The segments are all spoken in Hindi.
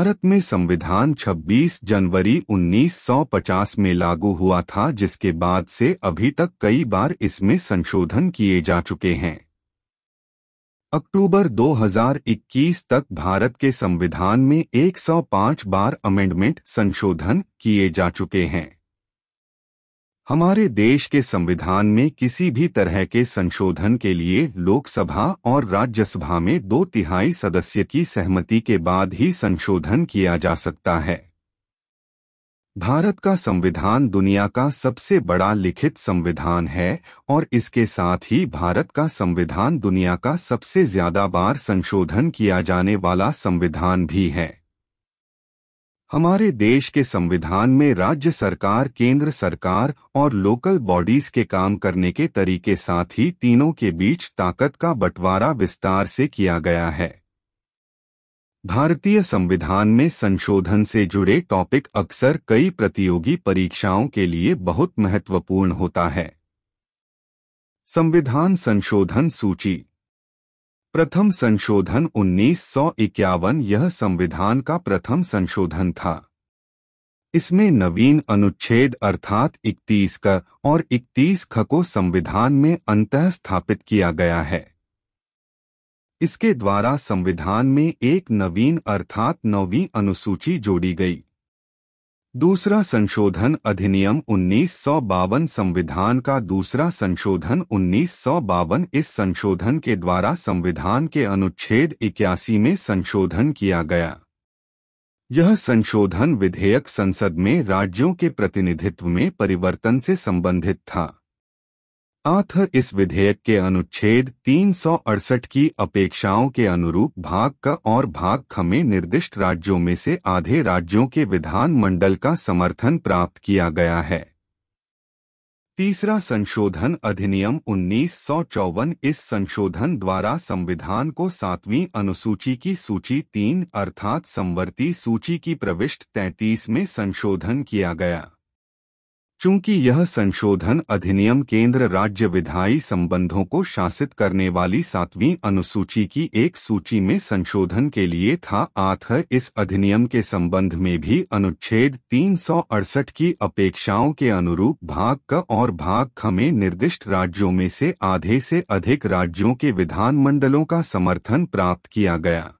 भारत में संविधान 26 जनवरी 1950 में लागू हुआ था जिसके बाद से अभी तक कई बार इसमें संशोधन किए जा चुके हैं अक्टूबर 2021 तक भारत के संविधान में 105 बार अमेंडमेंट संशोधन किए जा चुके हैं हमारे देश के संविधान में किसी भी तरह के संशोधन के लिए लोकसभा और राज्यसभा में दो तिहाई सदस्य की सहमति के बाद ही संशोधन किया जा सकता है भारत का संविधान दुनिया का सबसे बड़ा लिखित संविधान है और इसके साथ ही भारत का संविधान दुनिया का सबसे ज्यादा बार संशोधन किया जाने वाला संविधान भी है हमारे देश के संविधान में राज्य सरकार केंद्र सरकार और लोकल बॉडीज के काम करने के तरीके साथ ही तीनों के बीच ताकत का बंटवारा विस्तार से किया गया है भारतीय संविधान में संशोधन से जुड़े टॉपिक अक्सर कई प्रतियोगी परीक्षाओं के लिए बहुत महत्वपूर्ण होता है संविधान संशोधन सूची प्रथम संशोधन उन्नीस यह संविधान का प्रथम संशोधन था इसमें नवीन अनुच्छेद अर्थात 31 क और 31 ख को संविधान में अंत स्थापित किया गया है इसके द्वारा संविधान में एक नवीन अर्थात नौवीं अनुसूची जोड़ी गई दूसरा संशोधन अधिनियम उन्नीस संविधान का दूसरा संशोधन उन्नीस इस संशोधन के द्वारा संविधान के अनुच्छेद इक्यासी में संशोधन किया गया यह संशोधन विधेयक संसद में राज्यों के प्रतिनिधित्व में परिवर्तन से संबंधित था अथ इस विधेयक के अनुच्छेद तीन की अपेक्षाओं के अनुरूप भाग का और भाग ख में निर्दिष्ट राज्यों में से आधे राज्यों के विधान मंडल का समर्थन प्राप्त किया गया है तीसरा संशोधन अधिनियम उन्नीस इस संशोधन द्वारा संविधान को सातवीं अनुसूची की सूची तीन अर्थात संवर्ती सूची की प्रविष्ट 33 में संशोधन किया गया चूंकि यह संशोधन अधिनियम केंद्र राज्य विधायी संबंधों को शासित करने वाली सातवीं अनुसूची की एक सूची में संशोधन के लिए था आथ इस अधिनियम के संबंध में भी अनुच्छेद तीन की अपेक्षाओं के अनुरूप भाग क और भाग ख में निर्दिष्ट राज्यों में से आधे से अधिक राज्यों के विधानमंडलों का समर्थन प्राप्त किया गया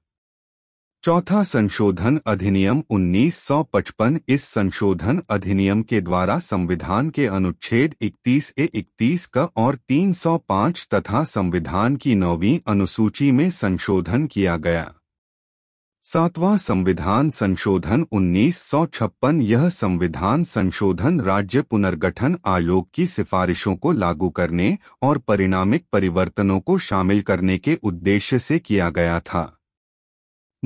चौथा संशोधन अधिनियम 1955 इस संशोधन अधिनियम के द्वारा संविधान के अनुच्छेद 31 ए 31 का और 305 तथा संविधान की नौवीं अनुसूची में संशोधन किया गया सातवां संविधान संशोधन 1956 यह संविधान संशोधन राज्य पुनर्गठन आयोग की सिफारिशों को लागू करने और परिणामिक परिवर्तनों को शामिल करने के उद्देश्य से किया गया था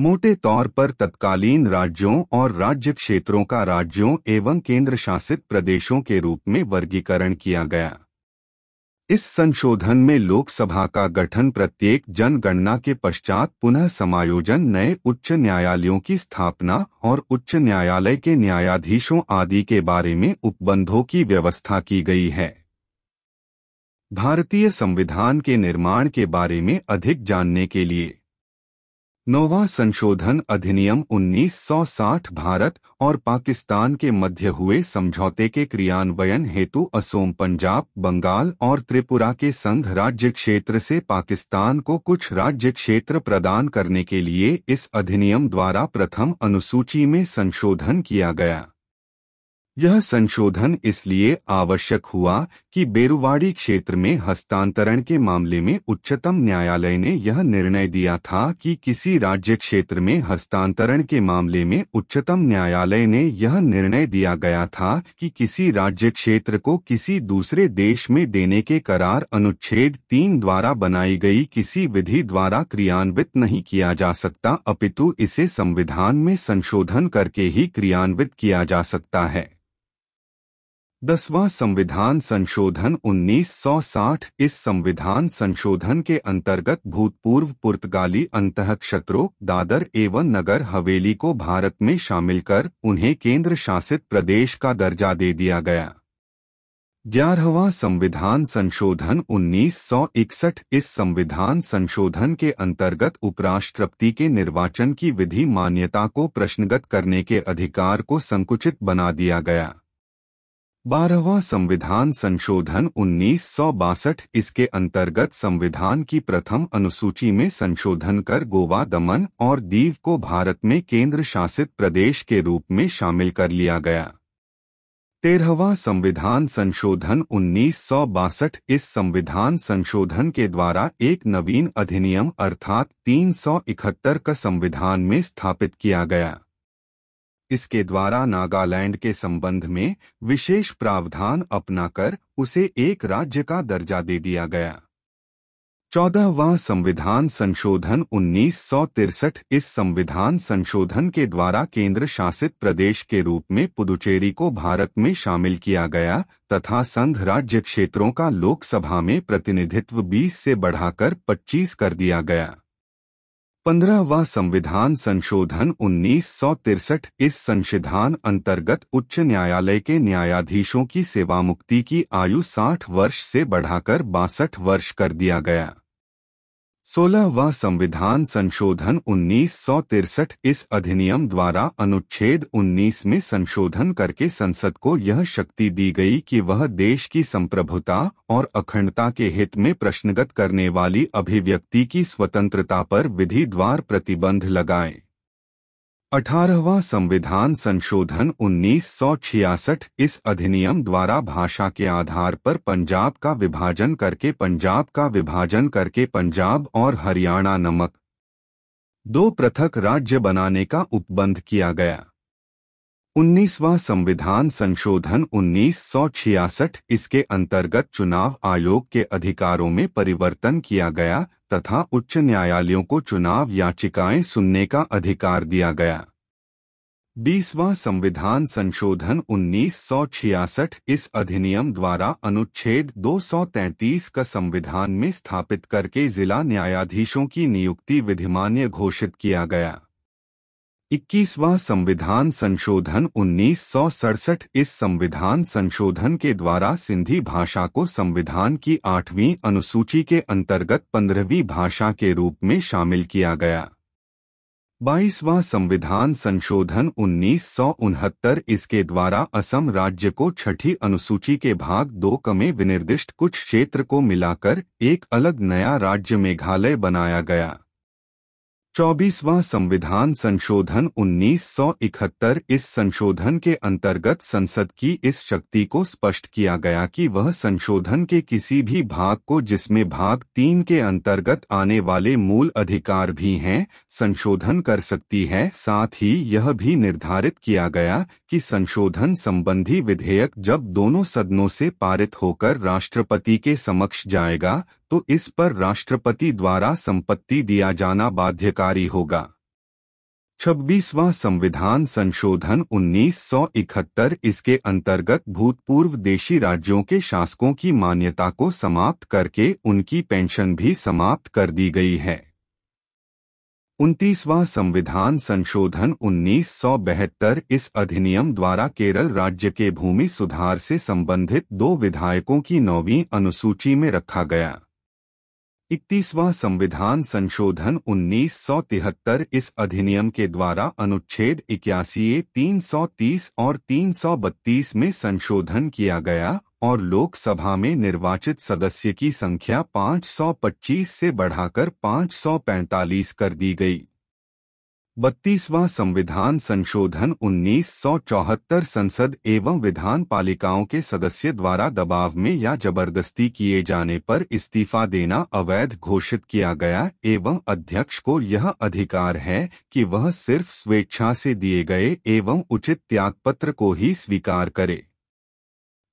मोटे तौर पर तत्कालीन राज्यों और राज्य क्षेत्रों का राज्यों एवं केंद्र शासित प्रदेशों के रूप में वर्गीकरण किया गया इस संशोधन में लोकसभा का गठन प्रत्येक जनगणना के पश्चात पुनः समायोजन नए उच्च न्यायालयों की स्थापना और उच्च न्यायालय के न्यायाधीशों आदि के बारे में उपबंधों की व्यवस्था की गई है भारतीय संविधान के निर्माण के बारे में अधिक जानने के लिए नोवा संशोधन अधिनियम 1960 भारत और पाकिस्तान के मध्य हुए समझौते के क्रियान्वयन हेतु असोम पंजाब बंगाल और त्रिपुरा के संघ राज्य क्षेत्र से पाकिस्तान को कुछ राज्य क्षेत्र प्रदान करने के लिए इस अधिनियम द्वारा प्रथम अनुसूची में संशोधन किया गया यह संशोधन इसलिए आवश्यक हुआ कि बेरुवाड़ी क्षेत्र में हस्तांतरण के मामले में उच्चतम न्यायालय ने यह निर्णय दिया था कि किसी राज्य क्षेत्र में हस्तांतरण के मामले में उच्चतम न्यायालय ने यह निर्णय दिया गया था कि किसी राज्य क्षेत्र को किसी दूसरे देश में देने के करार अनुच्छेद तीन द्वारा बनाई गई किसी विधि द्वारा क्रियान्वित नहीं किया जा सकता अपितु इसे संविधान में संशोधन करके ही क्रियान्वित किया जा सकता है दसवां संविधान संशोधन 1960 इस संविधान संशोधन के अंतर्गत भूतपूर्व पुर्तगाली अंतक्षत्रों दादर एवं नगर हवेली को भारत में शामिल कर उन्हें केंद्र शासित प्रदेश का दर्जा दे दिया गया ग्यारहवा संविधान संशोधन 1961 इस संविधान संशोधन के अंतर्गत उपराष्ट्रपति के निर्वाचन की विधि मान्यता को प्रश्नगत करने के अधिकार को संकुचित बना दिया गया बारहवा संविधान संशोधन उन्नीस इसके अंतर्गत संविधान की प्रथम अनुसूची में संशोधन कर गोवा दमन और दीव को भारत में केंद्र शासित प्रदेश के रूप में शामिल कर लिया गया तेरहवा संविधान संशोधन उन्नीस इस संविधान संशोधन के द्वारा एक नवीन अधिनियम अर्थात 371 का संविधान में स्थापित किया गया इसके द्वारा नागालैंड के संबंध में विशेष प्रावधान अपनाकर उसे एक राज्य का दर्जा दे दिया गया चौदहवा संविधान संशोधन उन्नीस इस संविधान संशोधन के द्वारा केंद्र शासित प्रदेश के रूप में पुदुचेरी को भारत में शामिल किया गया तथा संघ राज्य क्षेत्रों का लोकसभा में प्रतिनिधित्व 20 से बढ़ाकर 25 कर दिया गया पंद्रहवा संविधान संशोधन उन्नीस इस संविधान अंतर्गत उच्च न्यायालय के न्यायाधीशों की सेवामुक्ति की आयु 60 वर्ष से बढ़ाकर बासठ वर्ष कर दिया गया सोलहवा संविधान संशोधन उन्नीस इस अधिनियम द्वारा अनुच्छेद 19 में संशोधन करके संसद को यह शक्ति दी गई कि वह देश की संप्रभुता और अखंडता के हित में प्रश्नगत करने वाली अभिव्यक्ति की स्वतंत्रता पर विधि द्वार प्रतिबंध लगाए अठारहवा संविधान संशोधन 1966 इस अधिनियम द्वारा भाषा के आधार पर पंजाब का विभाजन करके पंजाब का विभाजन करके पंजाब और हरियाणा नमक दो पृथक राज्य बनाने का उपबंध किया गया उन्नीसवां संविधान संशोधन उन्नीस इसके अंतर्गत चुनाव आयोग के अधिकारों में परिवर्तन किया गया तथा उच्च न्यायालयों को चुनाव याचिकाएं सुनने का अधिकार दिया गया बीसवां संविधान संशोधन उन्नीस इस अधिनियम द्वारा अनुच्छेद 233 का संविधान में स्थापित करके जिला न्यायाधीशों की नियुक्ति विधिमान्य घोषित किया गया इक्कीसवां संविधान संशोधन उन्नीस इस संविधान संशोधन के द्वारा सिंधी भाषा को संविधान की आठवीं अनुसूची के अंतर्गत पंद्रहवीं भाषा के रूप में शामिल किया गया बाईसवां संविधान संशोधन उन्नीस इसके द्वारा असम राज्य को छठी अनुसूची के भाग दो कमे विनिर्दिष्ट कुछ क्षेत्र को मिलाकर एक अलग नया राज्य मेघालय बनाया गया चौबीसवा संविधान संशोधन 1971 इस संशोधन के अंतर्गत संसद की इस शक्ति को स्पष्ट किया गया कि वह संशोधन के किसी भी भाग को जिसमें भाग तीन के अंतर्गत आने वाले मूल अधिकार भी हैं संशोधन कर सकती है साथ ही यह भी निर्धारित किया गया कि संशोधन संबंधी विधेयक जब दोनों सदनों से पारित होकर राष्ट्रपति के समक्ष जाएगा तो इस पर राष्ट्रपति द्वारा संपत्ति दिया जाना बाध्यकारी होगा छब्बीसवां संविधान संशोधन 1971 इसके अंतर्गत भूतपूर्व देशी राज्यों के शासकों की मान्यता को समाप्त करके उनकी पेंशन भी समाप्त कर दी गई है उनतीसवां संविधान संशोधन 1972 इस अधिनियम द्वारा केरल राज्य के भूमि सुधार से संबंधित दो विधायकों की नौवीं अनुसूची में रखा गया इकतीसवां संविधान संशोधन 1973 इस अधिनियम के द्वारा अनुच्छेद इक्यासी तीन और 332 में संशोधन किया गया और लोकसभा में निर्वाचित सदस्य की संख्या 525 से बढ़ाकर 545 कर दी गई बत्तीसवां संविधान संशोधन 1974 संसद एवं विधान पालिकाओं के सदस्य द्वारा दबाव में या जबरदस्ती किए जाने पर इस्तीफा देना अवैध घोषित किया गया एवं अध्यक्ष को यह अधिकार है कि वह सिर्फ स्वेच्छा से दिए गए एवं उचित त्यागपत्र को ही स्वीकार करे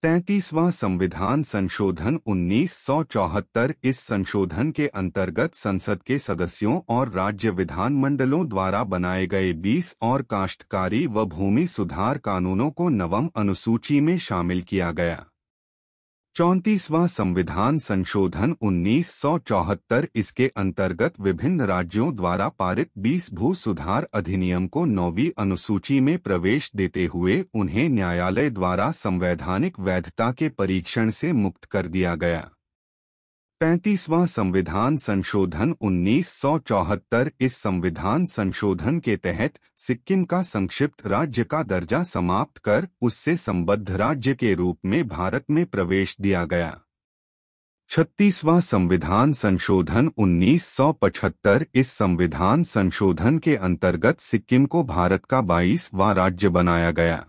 तैतीसवां संविधान संशोधन 1974 इस संशोधन के अंतर्गत संसद के सदस्यों और राज्य विधान मंडलों द्वारा बनाए गए 20 और काश्तकारी व भूमि सुधार कानूनों को नवम अनुसूची में शामिल किया गया चौंतीसवां संविधान संशोधन 1974 इसके अंतर्गत विभिन्न राज्यों द्वारा पारित 20 भू सुधार अधिनियम को नौवीं अनुसूची में प्रवेश देते हुए उन्हें न्यायालय द्वारा संवैधानिक वैधता के परीक्षण से मुक्त कर दिया गया पैंतीसवां संविधान संशोधन 1974 इस संविधान संशोधन के तहत सिक्किम का संक्षिप्त राज्य का दर्जा समाप्त कर उससे संबद्ध राज्य के रूप में भारत में प्रवेश दिया गया छत्तीसवां संविधान संशोधन 1975 इस संविधान संशोधन के अंतर्गत सिक्किम को भारत का बाईसवां राज्य बनाया गया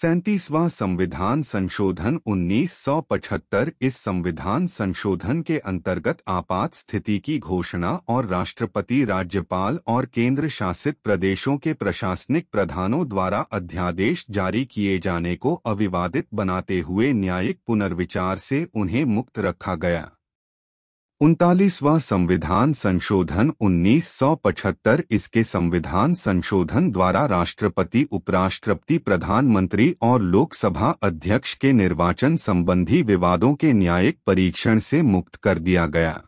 सैंतीसवां संविधान संशोधन 1975 इस संविधान संशोधन के अंतर्गत आपात स्थिति की घोषणा और राष्ट्रपति राज्यपाल और केंद्र शासित प्रदेशों के प्रशासनिक प्रधानों द्वारा अध्यादेश जारी किए जाने को अविवादित बनाते हुए न्यायिक पुनर्विचार से उन्हें मुक्त रखा गया उनतालीसवां संविधान संशोधन 1975 इसके संविधान संशोधन द्वारा राष्ट्रपति उपराष्ट्रपति प्रधानमंत्री और लोकसभा अध्यक्ष के निर्वाचन संबंधी विवादों के न्यायिक परीक्षण से मुक्त कर दिया गया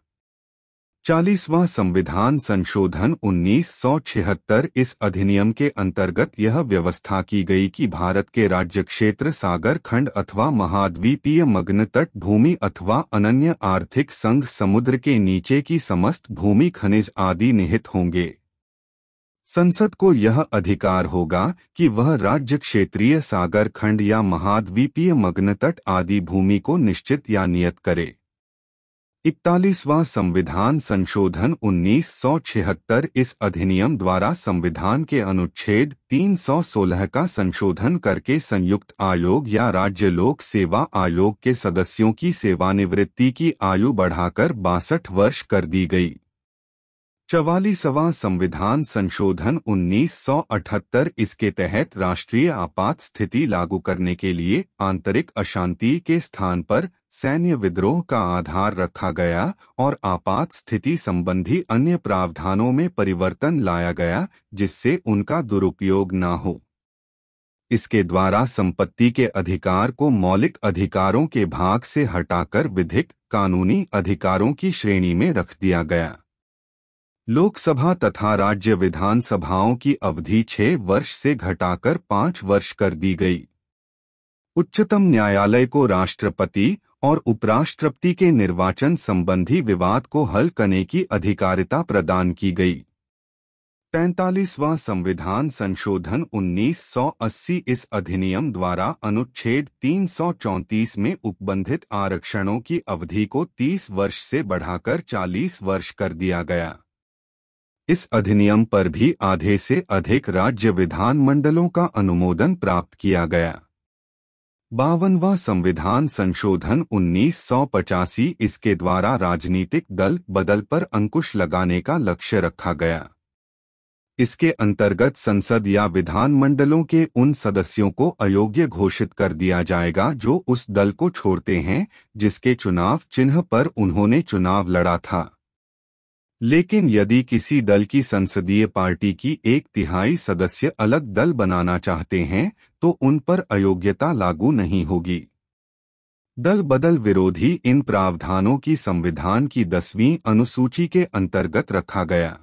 चालीसवां संविधान संशोधन 1976 इस अधिनियम के अंतर्गत यह व्यवस्था की गई कि भारत के राज्य क्षेत्र सागर खंड अथवा महाद्वीपीय मग्न तट भूमि अथवा अनन्य आर्थिक संघ समुद्र के नीचे की समस्त भूमि खनिज आदि निहित होंगे संसद को यह अधिकार होगा कि वह राज्य क्षेत्रीय सागर खंड या महाद्वीपीय मग्न तट आदि भूमि को निश्चित या नियत करे इकतालीसवां संविधान संशोधन 1976 इस अधिनियम द्वारा संविधान के अनुच्छेद 316 का संशोधन करके संयुक्त आयोग या राज्य लोक सेवा आयोग के सदस्यों की सेवानिवृत्ति की आयु बढ़ाकर बासठ वर्ष कर दी गई चवालीसवां संविधान संशोधन 1978 इसके तहत राष्ट्रीय आपात स्थिति लागू करने के लिए आंतरिक अशांति के स्थान पर सैन्य विद्रोह का आधार रखा गया और आपात स्थिति संबंधी अन्य प्रावधानों में परिवर्तन लाया गया जिससे उनका दुरुपयोग न हो इसके द्वारा संपत्ति के अधिकार को मौलिक अधिकारों के भाग से हटाकर विधिक कानूनी अधिकारों की श्रेणी में रख दिया गया लोकसभा तथा राज्य विधानसभाओं की अवधि छह वर्ष से घटाकर पांच वर्ष कर दी गई उच्चतम न्यायालय को राष्ट्रपति और उपराष्ट्रपति के निर्वाचन संबंधी विवाद को हल करने की अधिकारिता प्रदान की गई पैंतालीसवां संविधान संशोधन 1980 इस अधिनियम द्वारा अनुच्छेद 334 में उपबंधित आरक्षणों की अवधि को 30 वर्ष से बढ़ाकर 40 वर्ष कर दिया गया इस अधिनियम पर भी आधे से अधिक राज्य विधानमंडलों का अनुमोदन प्राप्त किया गया बावनवा संविधान संशोधन पचासी इसके द्वारा राजनीतिक दल बदल पर अंकुश लगाने का लक्ष्य रखा गया इसके अंतर्गत संसद या विधान मंडलों के उन सदस्यों को अयोग्य घोषित कर दिया जाएगा जो उस दल को छोड़ते हैं जिसके चुनाव चिन्ह पर उन्होंने चुनाव लड़ा था लेकिन यदि किसी दल की संसदीय पार्टी की एक तिहाई सदस्य अलग दल बनाना चाहते हैं तो उन पर अयोग्यता लागू नहीं होगी दल बदल विरोधी इन प्रावधानों की संविधान की दसवीं अनुसूची के अंतर्गत रखा गया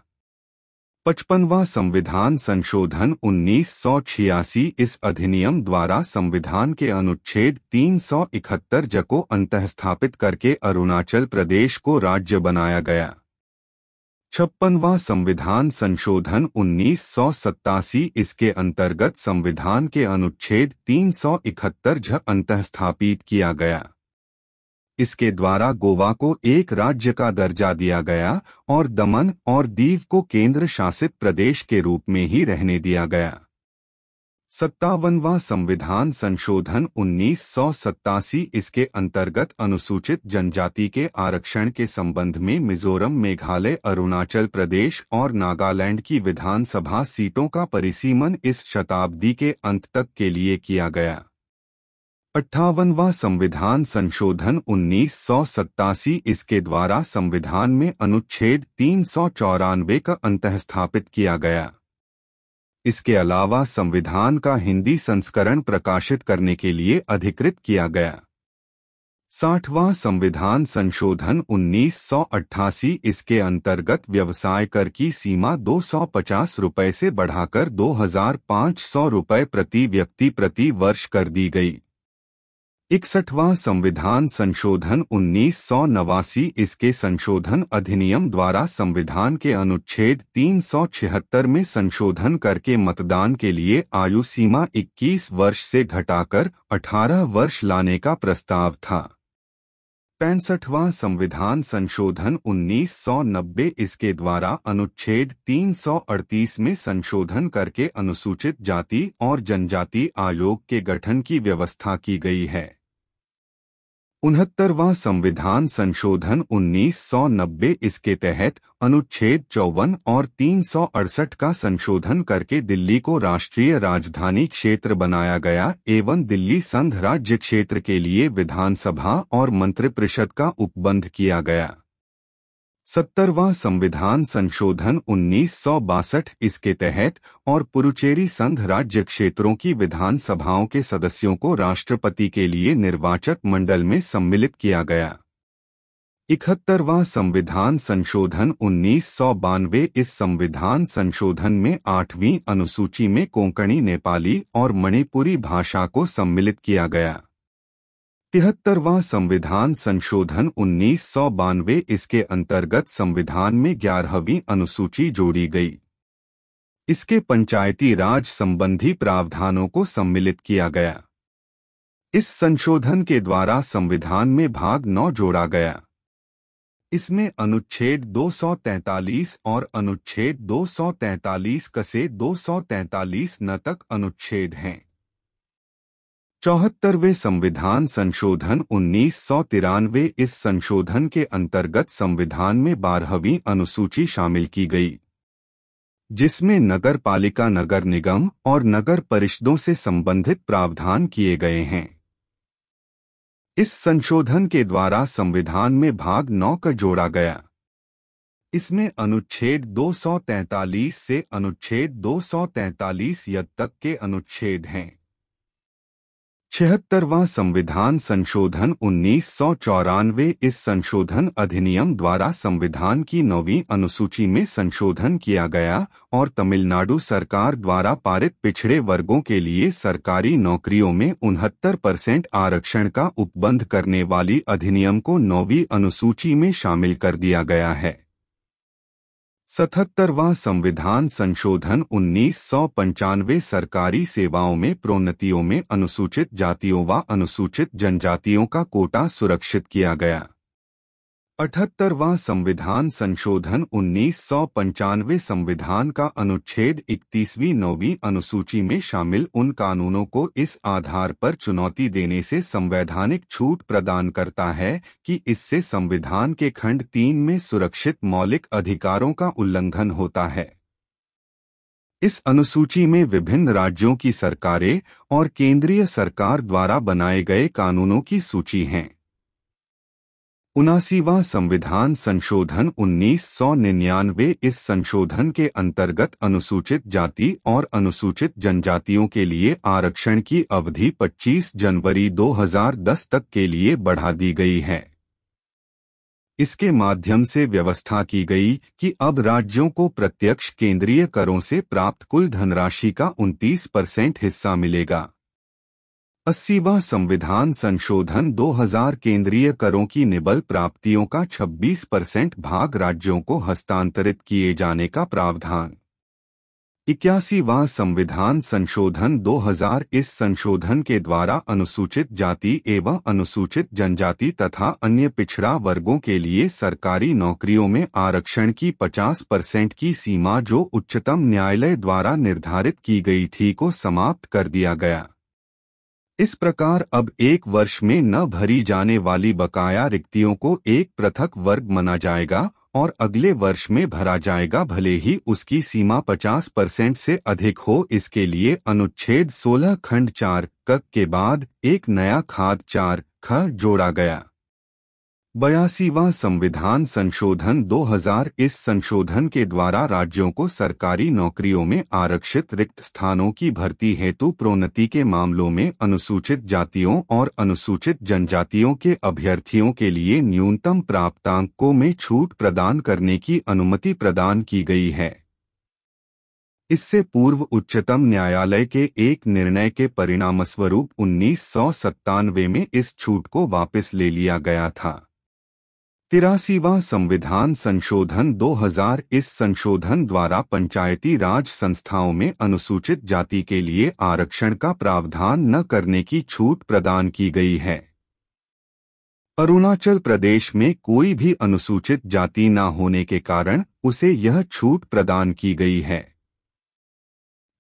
पचपनवा संविधान संशोधन 1986 इस अधिनियम द्वारा संविधान के अनुच्छेद 371 जको अंतस्थापित करके अरुणाचल प्रदेश को राज्य बनाया गया छप्पनवा संविधान संशोधन उन्नीस इसके अंतर्गत संविधान के अनुच्छेद 371 झ अंतस्थापित किया गया इसके द्वारा गोवा को एक राज्य का दर्जा दिया गया और दमन और दीव को केंद्र शासित प्रदेश के रूप में ही रहने दिया गया सत्तावनवा संविधान संशोधन उन्नीस इसके अंतर्गत अनुसूचित जनजाति के आरक्षण के संबंध में मिजोरम मेघालय अरुणाचल प्रदेश और नागालैंड की विधानसभा सीटों का परिसीमन इस शताब्दी के अंत तक के लिए किया गया अट्ठावनवा संविधान संशोधन उन्नीस इसके द्वारा संविधान में अनुच्छेद तीन का अंत स्थापित किया गया इसके अलावा संविधान का हिंदी संस्करण प्रकाशित करने के लिए अधिकृत किया गया साठवां संविधान संशोधन 1988 इसके अंतर्गत व्यवसाय कर की सीमा दो रुपए से बढ़ाकर 2,500 रुपए प्रति व्यक्ति प्रति वर्ष कर दी गई इकसठवां संविधान संशोधन उन्नीस सौ नवासी इसके संशोधन अधिनियम द्वारा संविधान के अनुच्छेद तीन सौ छिहत्तर में संशोधन करके मतदान के लिए आयु सीमा 21 वर्ष से घटाकर 18 वर्ष लाने का प्रस्ताव था पैंसठवां संविधान संशोधन 1990 इसके द्वारा अनुच्छेद 338 में संशोधन करके अनुसूचित जाति और जनजाति आयोग के गठन की व्यवस्था की गई है उनहत्तरवां संविधान संशोधन 1990 इसके तहत अनुच्छेद चौवन और तीन का संशोधन करके दिल्ली को राष्ट्रीय राजधानी क्षेत्र बनाया गया एवं दिल्ली संघ राज्य क्षेत्र के लिए विधानसभा और मंत्रिपरिषद का उपबंध किया गया सत्तरवां संविधान संशोधन उन्नीस इसके तहत और पुरुचेरी संघ राज्य क्षेत्रों की विधानसभाओं के सदस्यों को राष्ट्रपति के लिए निर्वाचक मंडल में सम्मिलित किया गया इकहत्तरवां संविधान संशोधन उन्नीस इस संविधान संशोधन में आठवीं अनुसूची में कोंकणी नेपाली और मणिपुरी भाषा को सम्मिलित किया गया तिहत्तरवां संविधान संशोधन उन्नीस सौ बानवे इसके अंतर्गत संविधान में ग्यारहवीं अनुसूची जोड़ी गई इसके पंचायती राज संबंधी प्रावधानों को सम्मिलित किया गया इस संशोधन के द्वारा संविधान में भाग नौ जोड़ा गया इसमें अनुच्छेद 243 और अनुच्छेद 243 कसे 243 न तक अनुच्छेद हैं चौहत्तरवे संविधान संशोधन उन्नीस सौ तिरानवे इस संशोधन के अंतर्गत संविधान में बारहवीं अनुसूची शामिल की गई जिसमें नगर पालिका नगर निगम और नगर परिषदों से संबंधित प्रावधान किए गए हैं इस संशोधन के द्वारा संविधान में भाग नौ का जोड़ा गया इसमें अनुच्छेद 243 से अनुच्छेद 243 यद तक के अनुच्छेद हैं छिहत्तरवां संविधान संशोधन उन्नीस सौ चौरानवे इस संशोधन अधिनियम द्वारा संविधान की नौवीं अनुसूची में संशोधन किया गया और तमिलनाडु सरकार द्वारा पारित पिछड़े वर्गों के लिए सरकारी नौकरियों में उनहत्तर परसेंट आरक्षण का उपबंध करने वाली अधिनियम को नौवीं अनुसूची में शामिल कर दिया गया है सतहत्तरवां संविधान संशोधन उन्नीस सरकारी सेवाओं में प्रोन्नतियों में अनुसूचित जातियों व अनुसूचित जनजातियों का कोटा सुरक्षित किया गया अठहत्तरवां संविधान संशोधन उन्नीस संविधान का अनुच्छेद इकतीसवीं नौवीं अनुसूची में शामिल उन कानूनों को इस आधार पर चुनौती देने से संवैधानिक छूट प्रदान करता है कि इससे संविधान के खंड तीन में सुरक्षित मौलिक अधिकारों का उल्लंघन होता है इस अनुसूची में विभिन्न राज्यों की सरकारें और केंद्रीय सरकार द्वारा बनाए गए कानूनों की सूची है उनासीवा संविधान संशोधन 1999 इस संशोधन के अंतर्गत अनुसूचित जाति और अनुसूचित जनजातियों के लिए आरक्षण की अवधि 25 जनवरी 2010 तक के लिए बढ़ा दी गई है इसके माध्यम से व्यवस्था की गई कि अब राज्यों को प्रत्यक्ष केंद्रीय करों से प्राप्त कुल धनराशि का 29 परसेंट हिस्सा मिलेगा अस्सीवा संविधान संशोधन 2000 केंद्रीय करों की निबल प्राप्तियों का 26 परसेंट भाग राज्यों को हस्तांतरित किए जाने का प्रावधान इक्यासीवा संविधान संशोधन 2000 इस संशोधन के द्वारा अनुसूचित जाति एवं अनुसूचित जनजाति तथा अन्य पिछड़ा वर्गों के लिए सरकारी नौकरियों में आरक्षण की 50 परसेंट की सीमा जो उच्चतम न्यायालय द्वारा निर्धारित की गई थी को समाप्त कर दिया गया इस प्रकार अब एक वर्ष में न भरी जाने वाली बकाया रिक्तियों को एक पृथक वर्ग मना जाएगा और अगले वर्ष में भरा जाएगा भले ही उसकी सीमा 50 परसेंट से अधिक हो इसके लिए अनुच्छेद 16 खंड चार कक के बाद एक नया खाद चार ख जोड़ा गया बयासीवा संविधान संशोधन 2000 इस संशोधन के द्वारा राज्यों को सरकारी नौकरियों में आरक्षित रिक्त स्थानों की भर्ती हेतु प्रोन्नति के मामलों में अनुसूचित जातियों और अनुसूचित जनजातियों के अभ्यर्थियों के लिए न्यूनतम प्राप्तांकों में छूट प्रदान करने की अनुमति प्रदान की गई है इससे पूर्व उच्चतम न्यायालय के एक निर्णय के परिणामस्वरूप उन्नीस में इस छूट को वापस ले लिया गया था तिरासीवा संविधान संशोधन 2000 इस संशोधन द्वारा पंचायती राज संस्थाओं में अनुसूचित जाति के लिए आरक्षण का प्रावधान न करने की छूट प्रदान की गई है अरुणाचल प्रदेश में कोई भी अनुसूचित जाति न होने के कारण उसे यह छूट प्रदान की गई है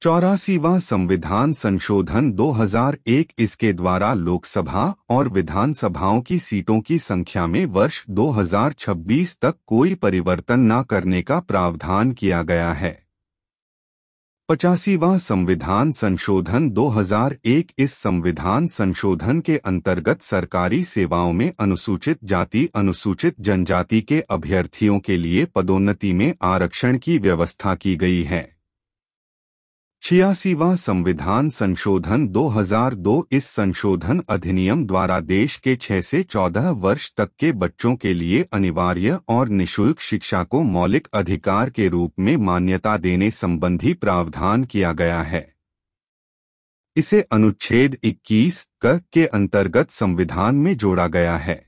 चौरासीवा संविधान संशोधन 2001 इसके द्वारा लोकसभा और विधानसभाओं की सीटों की संख्या में वर्ष 2026 तक कोई परिवर्तन न करने का प्रावधान किया गया है पचासीवा संविधान संशोधन 2001 इस संविधान संशोधन के अंतर्गत सरकारी सेवाओं में अनुसूचित जाति अनुसूचित जनजाति के अभ्यर्थियों के लिए पदोन्नति में आरक्षण की व्यवस्था की गई है छियासीवा संविधान संशोधन 2002 इस संशोधन अधिनियम द्वारा देश के 6 से 14 वर्ष तक के बच्चों के लिए अनिवार्य और निशुल्क शिक्षा को मौलिक अधिकार के रूप में मान्यता देने संबंधी प्रावधान किया गया है इसे अनुच्छेद 21 क के अंतर्गत संविधान में जोड़ा गया है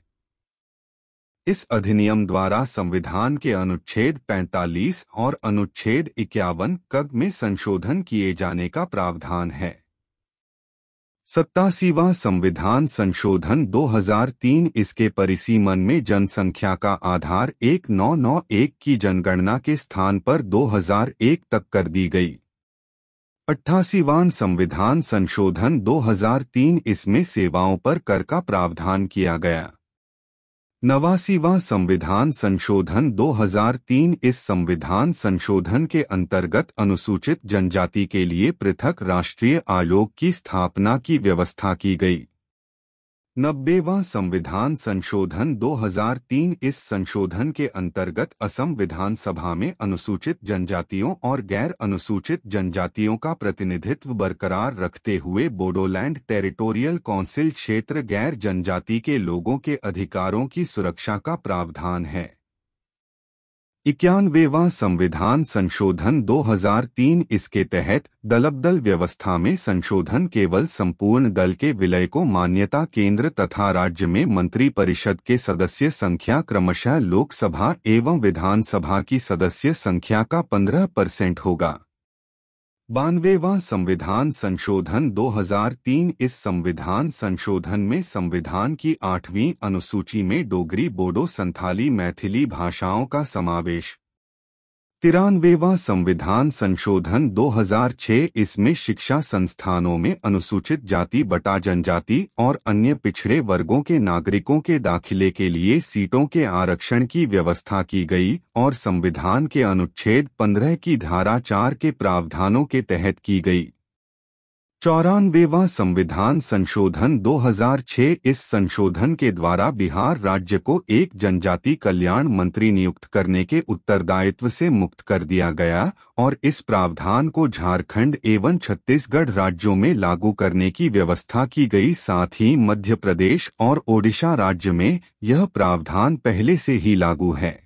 इस अधिनियम द्वारा संविधान के अनुच्छेद 45 और अनुच्छेद इक्यावन कग में संशोधन किए जाने का प्रावधान है सत्तासीवा संविधान संशोधन 2003 इसके परिसीमन में जनसंख्या का आधार 1991 की जनगणना के स्थान पर 2001 तक कर दी गई अट्ठासीवान संविधान संशोधन 2003 इसमें सेवाओं पर कर का प्रावधान किया गया नवासीवा संविधान संशोधन 2003 इस संविधान संशोधन के अंतर्गत अनुसूचित जनजाति के लिए पृथक राष्ट्रीय आयोग की स्थापना की व्यवस्था की गई नब्बेवा संविधान संशोधन 2003 इस संशोधन के अंतर्गत असम विधानसभा में अनुसूचित जनजातियों और गैर अनुसूचित जनजातियों का प्रतिनिधित्व बरकरार रखते हुए बोडोलैंड टेरिटोरियल काउंसिल क्षेत्र गैर जनजाति के लोगों के अधिकारों की सुरक्षा का प्रावधान है इक्यानवेवा संविधान संशोधन 2003 इसके तहत दलबदल व्यवस्था में संशोधन केवल संपूर्ण दल के विलय को मान्यता केंद्र तथा राज्य में मंत्री परिषद के सदस्य संख्या क्रमशः लोकसभा एवं विधानसभा की सदस्य संख्या का 15 परसेंट होगा बानवेवा संविधान संशोधन 2003 इस संविधान संशोधन में संविधान की आठवीं अनुसूची में डोगरी बोडो संथाली मैथिली भाषाओं का समावेश तिरानवेवा संविधान संशोधन 2006 इसमें शिक्षा संस्थानों में अनुसूचित जाति बटा जनजाति और अन्य पिछड़े वर्गों के नागरिकों के दाखिले के लिए सीटों के आरक्षण की व्यवस्था की गई और संविधान के अनुच्छेद 15 की धारा 4 के प्रावधानों के तहत की गई चौरानवेवा संविधान संशोधन 2006 इस संशोधन के द्वारा बिहार राज्य को एक जनजाति कल्याण मंत्री नियुक्त करने के उत्तरदायित्व से मुक्त कर दिया गया और इस प्रावधान को झारखंड एवं छत्तीसगढ़ राज्यों में लागू करने की व्यवस्था की गई साथ ही मध्य प्रदेश और ओडिशा राज्य में यह प्रावधान पहले से ही लागू है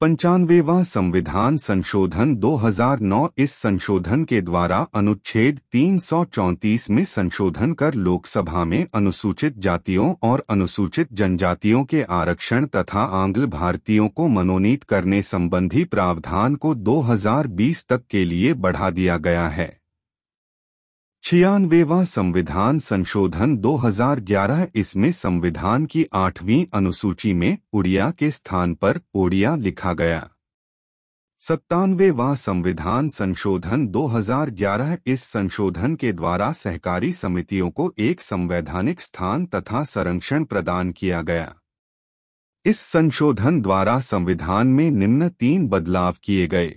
पंचानवेवा संविधान संशोधन 2009 इस संशोधन के द्वारा अनुच्छेद 334 में संशोधन कर लोकसभा में अनुसूचित जातियों और अनुसूचित जनजातियों के आरक्षण तथा आंग्ल भारतीयों को मनोनीत करने संबंधी प्रावधान को 2020 तक के लिए बढ़ा दिया गया है छियानवेवा संविधान संशोधन 2011 इसमें संविधान की आठवीं अनुसूची में उड़िया के स्थान पर ओडिया लिखा गया सत्तानवेवा संविधान संशोधन 2011 इस संशोधन के द्वारा सहकारी समितियों को एक संवैधानिक स्थान तथा संरक्षण प्रदान किया गया इस संशोधन द्वारा संविधान में निम्न तीन बदलाव किए गए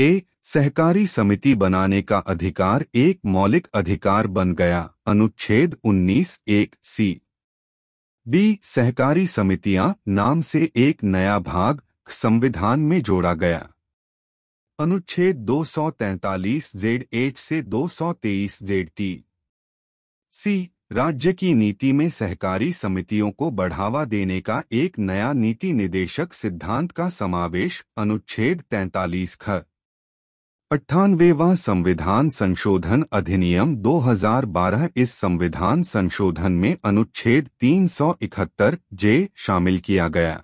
एक सहकारी समिति बनाने का अधिकार एक मौलिक अधिकार बन गया अनुच्छेद 19 एक सी बी सहकारी समितियां नाम से एक नया भाग संविधान में जोड़ा गया अनुच्छेद 243 जेड एच से 223 जेड टी सी राज्य की नीति में सहकारी समितियों को बढ़ावा देने का एक नया नीति निदेशक सिद्धांत का समावेश अनुच्छेद 43 ख अट्ठानवेवा संविधान संशोधन अधिनियम 2012 इस संविधान संशोधन में अनुच्छेद 371 जे शामिल किया गया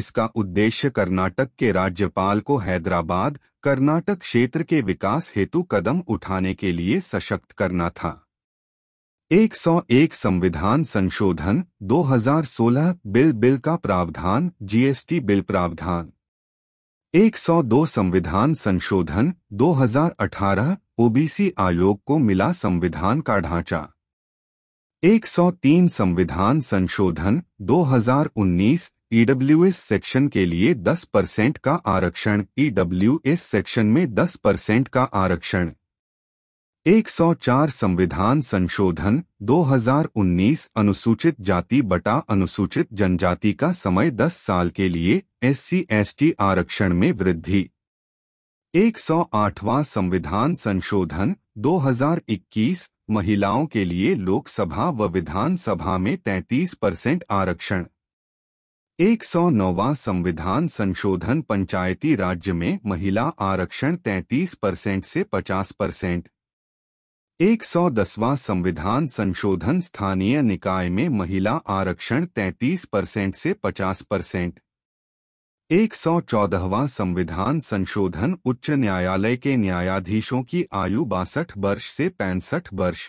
इसका उद्देश्य कर्नाटक के राज्यपाल को हैदराबाद कर्नाटक क्षेत्र के विकास हेतु कदम उठाने के लिए सशक्त करना था 101 संविधान संशोधन 2016 बिल बिल का प्रावधान जीएसटी बिल प्रावधान 102 संविधान संशोधन 2018 ओबीसी आयोग को मिला संविधान का ढांचा 103 संविधान संशोधन 2019 ईडब्ल्यूएस सेक्शन के लिए 10 परसेंट का आरक्षण ईडब्ल्यूएस सेक्शन में 10 परसेंट का आरक्षण 104 संविधान संशोधन 2019 अनुसूचित जाति बटा अनुसूचित जनजाति का समय 10 साल के लिए एससी एसटी आरक्षण में वृद्धि 108वां संविधान संशोधन 2021 महिलाओं के लिए लोकसभा व विधानसभा में 33 परसेंट आरक्षण 109वां संविधान संशोधन पंचायती राज्य में महिला आरक्षण 33 परसेंट से 50 परसेंट एक सौ दसवां संविधान संशोधन स्थानीय निकाय में महिला आरक्षण 33 परसेंट से 50 परसेंट एक सौ चौदहवा संविधान संशोधन उच्च न्यायालय के न्यायाधीशों की आयु बासठ वर्ष से पैंसठ वर्ष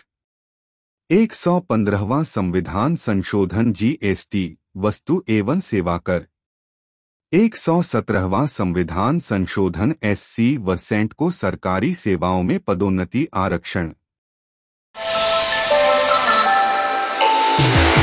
एक सौ पंद्रहवा संविधान संशोधन जीएसटी वस्तु एवं सेवा कर एक सौ सत्रहवा संविधान संशोधन एससी व सेंट को सरकारी सेवाओं में पदोन्नति आरक्षण We'll